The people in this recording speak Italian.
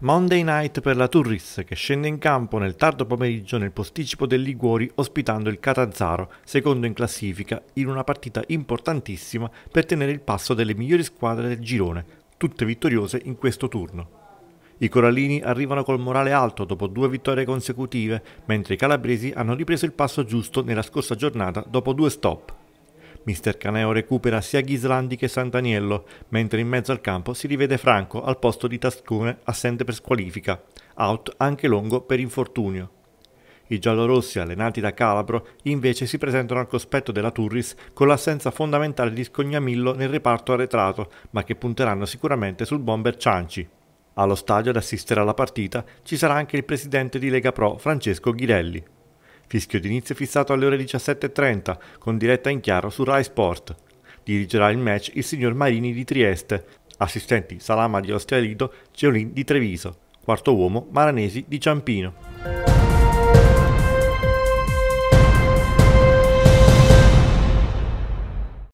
Monday night per la Turris che scende in campo nel tardo pomeriggio nel posticipo del Liguori ospitando il Catanzaro, secondo in classifica, in una partita importantissima per tenere il passo delle migliori squadre del girone, tutte vittoriose in questo turno. I corallini arrivano col morale alto dopo due vittorie consecutive, mentre i calabresi hanno ripreso il passo giusto nella scorsa giornata dopo due stop. Mister Caneo recupera sia Ghislandi che Santaniello, mentre in mezzo al campo si rivede Franco al posto di Tascone assente per squalifica, out anche Longo per infortunio. I giallorossi, allenati da Calabro, invece si presentano al cospetto della Turris con l'assenza fondamentale di Scognamillo nel reparto arretrato, ma che punteranno sicuramente sul bomber Cianci. Allo stadio ad assistere alla partita ci sarà anche il presidente di Lega Pro Francesco Ghirelli. Fischio d'inizio fissato alle ore 17.30 con diretta in chiaro su Rai Sport. Dirigerà il match il signor Marini di Trieste, assistenti Salama di Ostialido, Ceolin di Treviso, quarto uomo Maranesi di Ciampino.